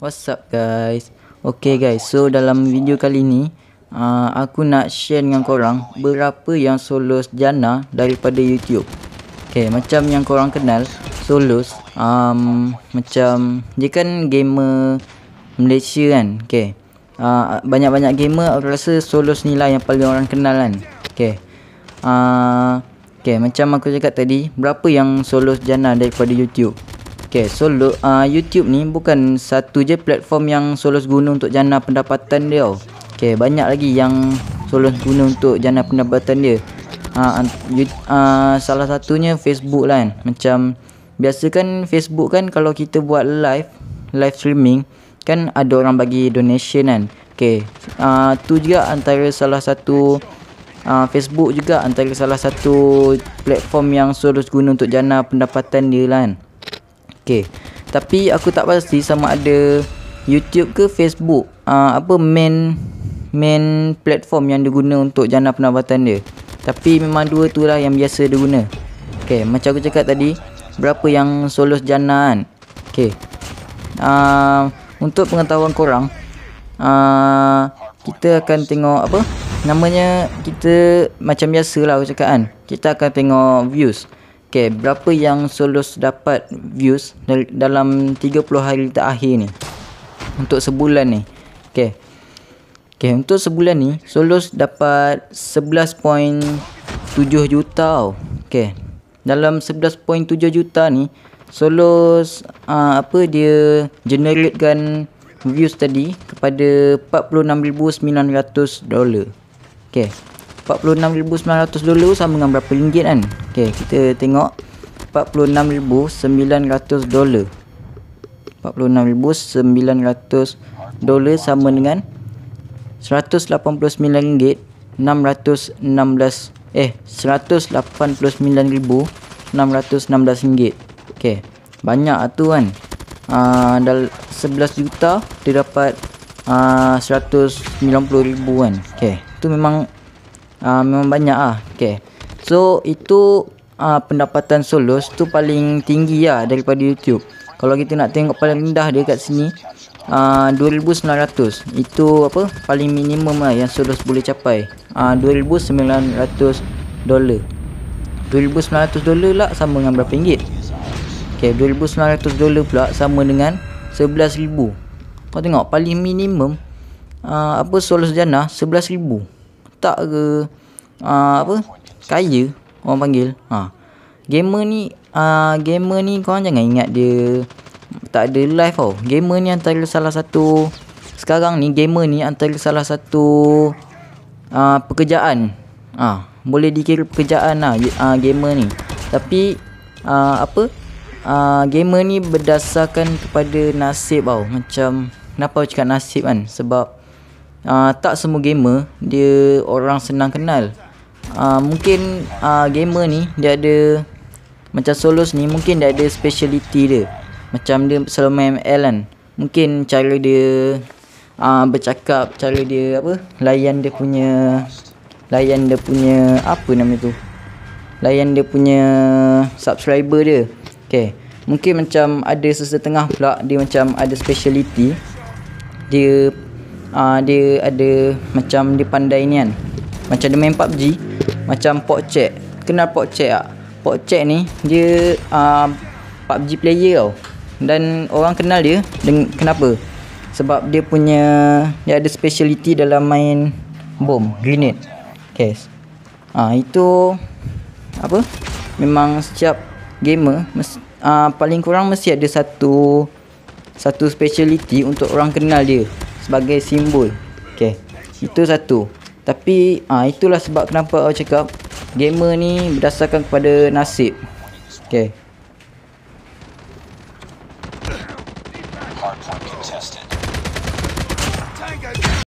What's up guys Okay guys so dalam video kali ni uh, Aku nak share dengan korang Berapa yang Solos Jana daripada YouTube Okay macam yang korang kenal Solos um, Macam dia kan gamer Malaysia kan Okay uh, Banyak-banyak uh, gamer aku rasa Solos ni lah yang paling orang kenal kan Okay uh, Okay macam aku cakap tadi Berapa yang Solos Jana daripada YouTube Okay, so uh, YouTube ni bukan satu je platform yang solos guna untuk jana pendapatan dia. Okay, banyak lagi yang solos guna untuk jana pendapatan dia. Uh, ah, you, uh, ah, salah satunya Facebook lah kan. Macam biasa kan Facebook kan kalau kita buat live, live streaming kan ada orang bagi donation kan. Okay, uh, tu juga antara salah satu uh, Facebook juga antara salah satu platform yang solos guna untuk jana pendapatan dia lah kan. Okay Tapi aku tak pasti sama ada YouTube ke Facebook uh, Apa main Main platform yang dia guna untuk jana penawatan dia Tapi memang dua tu lah yang biasa dia guna Okay macam aku cakap tadi Berapa yang solos jana kan Okay uh, ah, Untuk pengetahuan korang uh, Kita akan tengok apa Namanya kita macam biasa lah aku cakap kan Kita akan tengok views Okay, berapa yang solos dapat views dalam 30 hari terakhir ni? Untuk sebulan ni. Okay. Okay, untuk sebulan ni, solos dapat 11.7 juta Okay. Dalam 11.7 juta ni, solos uh, apa dia generatekan views tadi kepada 46,900 dolar. Okay. 46900 dolar sama dengan berapa ringgit kan okey kita tengok 46900 dolar 46900 dolar sama dengan 189 ringgit 616 eh 189616 ringgit okey banyak lah tu kan ah uh, 11 juta dia dapat ah uh, 190000 kan okey tu memang uh, memang banyak ah, okay. so itu uh, pendapatan solos tu paling tinggi lah daripada youtube kalau kita nak tengok paling rendah dia kat sini uh, ah, 2900 itu apa paling minimum lah yang solos boleh capai uh, 2900 dolar 2900 lah sama dengan berapa ringgit Okay, 2900 dolar pula sama dengan 11000 kau tengok paling minimum uh, apa solos jana 11000 otak ke uh, apa kaya orang panggil ha gamer ni uh, gamer ni kau jangan ingat dia tak ada life tau gamer ni antara salah satu sekarang ni gamer ni antara salah satu uh, pekerjaan ah uh, boleh dikira pekerjaan lah uh, gamer ni tapi uh, apa uh, gamer ni berdasarkan kepada nasib tau macam kenapa aku cakap nasib kan sebab uh, tak semua gamer dia orang senang kenal uh, mungkin uh, gamer ni dia ada macam solos ni mungkin dia ada speciality dia macam dia selalu main ML kan mungkin cara dia uh, bercakap cara dia apa layan dia punya layan dia punya apa nama tu layan dia punya subscriber dia okey mungkin macam ada sesetengah pula dia macam ada speciality dia uh, dia ada macam dia pandai ni kan macam dia main PUBG macam Pokcek kenal Pokcek tak? Pokcek ni dia uh, ah, PUBG player tau dan orang kenal dia dengan kenapa sebab dia punya dia ada speciality dalam main bom grenade case okay. uh, ah, itu apa memang setiap gamer mes, uh, paling kurang mesti ada satu satu speciality untuk orang kenal dia sebagai simbol okey itu satu tapi ah itulah sebab kenapa awak cakap gamer ni berdasarkan kepada nasib okey